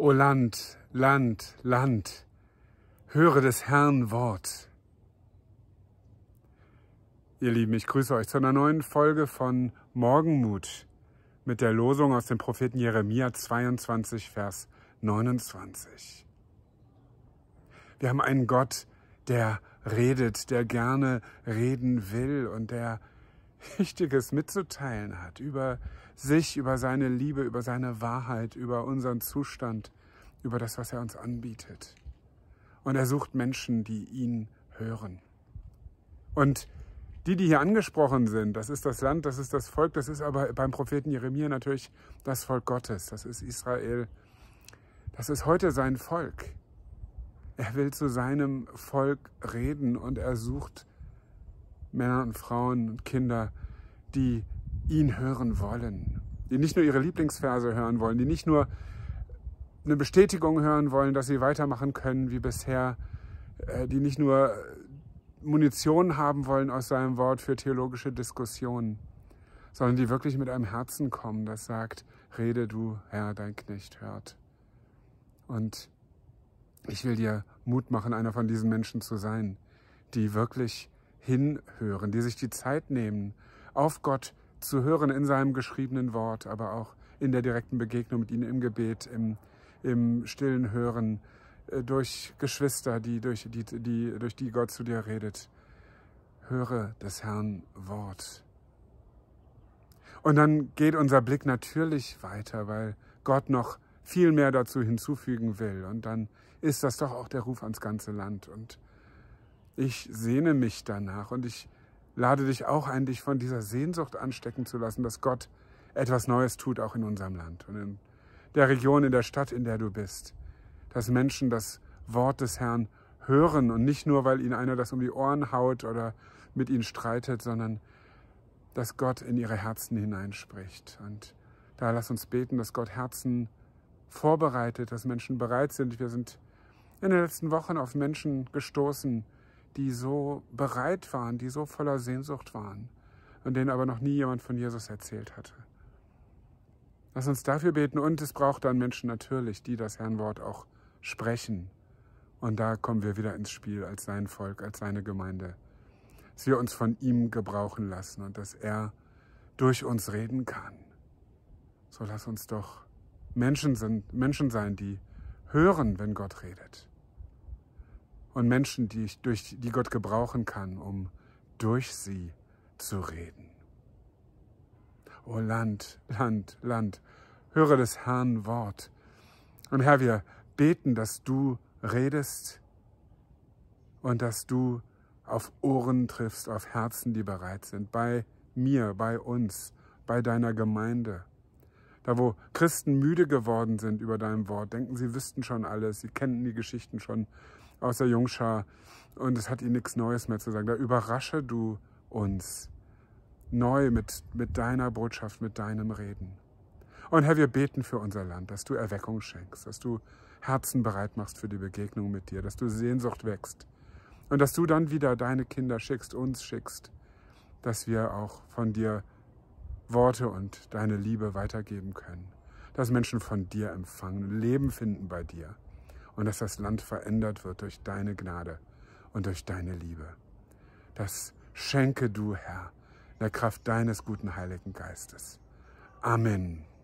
O Land, Land, Land, höre des Herrn Wort. Ihr Lieben, ich grüße euch zu einer neuen Folge von Morgenmut mit der Losung aus dem Propheten Jeremia 22, Vers 29. Wir haben einen Gott, der redet, der gerne reden will und der Wichtiges mitzuteilen hat über sich, über seine Liebe, über seine Wahrheit, über unseren Zustand, über das, was er uns anbietet. Und er sucht Menschen, die ihn hören. Und die, die hier angesprochen sind, das ist das Land, das ist das Volk, das ist aber beim Propheten Jeremia natürlich das Volk Gottes, das ist Israel, das ist heute sein Volk. Er will zu seinem Volk reden und er sucht Männer und Frauen und Kinder, die ihn hören wollen, die nicht nur ihre Lieblingsverse hören wollen, die nicht nur eine Bestätigung hören wollen, dass sie weitermachen können wie bisher, äh, die nicht nur äh, Munition haben wollen aus seinem Wort für theologische Diskussionen, sondern die wirklich mit einem Herzen kommen, das sagt, rede du, Herr, dein Knecht hört. Und ich will dir Mut machen, einer von diesen Menschen zu sein, die wirklich hinhören, die sich die Zeit nehmen, auf Gott zu hören in seinem geschriebenen Wort, aber auch in der direkten Begegnung mit ihnen im Gebet, im, im stillen Hören, äh, durch Geschwister, die durch die, die, durch die Gott zu dir redet. Höre des Herrn Wort. Und dann geht unser Blick natürlich weiter, weil Gott noch viel mehr dazu hinzufügen will. Und dann ist das doch auch der Ruf ans ganze Land. Und ich sehne mich danach und ich lade dich auch ein, dich von dieser Sehnsucht anstecken zu lassen, dass Gott etwas Neues tut, auch in unserem Land und in der Region, in der Stadt, in der du bist. Dass Menschen das Wort des Herrn hören und nicht nur, weil ihnen einer das um die Ohren haut oder mit ihnen streitet, sondern dass Gott in ihre Herzen hineinspricht. Und da lass uns beten, dass Gott Herzen vorbereitet, dass Menschen bereit sind. Wir sind in den letzten Wochen auf Menschen gestoßen, die so bereit waren, die so voller Sehnsucht waren und denen aber noch nie jemand von Jesus erzählt hatte. Lass uns dafür beten und es braucht dann Menschen natürlich, die das Herrnwort auch sprechen. Und da kommen wir wieder ins Spiel als sein Volk, als seine Gemeinde. Dass wir uns von ihm gebrauchen lassen und dass er durch uns reden kann. So lass uns doch Menschen, Menschen sein, die hören, wenn Gott redet und Menschen, die, ich, durch, die Gott gebrauchen kann, um durch sie zu reden. O Land, Land, Land, höre des Herrn Wort. Und Herr, wir beten, dass du redest und dass du auf Ohren triffst, auf Herzen, die bereit sind, bei mir, bei uns, bei deiner Gemeinde. Da, wo Christen müde geworden sind über dein Wort, denken, sie wüssten schon alles, sie kennen die Geschichten schon aus der Jungschar und es hat ihnen nichts Neues mehr zu sagen. Da überrasche du uns neu mit, mit deiner Botschaft, mit deinem Reden. Und Herr, wir beten für unser Land, dass du Erweckung schenkst, dass du Herzen bereit machst für die Begegnung mit dir, dass du Sehnsucht wächst und dass du dann wieder deine Kinder schickst, uns schickst, dass wir auch von dir Worte und deine Liebe weitergeben können. Dass Menschen von dir empfangen, Leben finden bei dir und dass das Land verändert wird durch deine Gnade und durch deine Liebe. Das schenke du, Herr, in der Kraft deines guten Heiligen Geistes. Amen.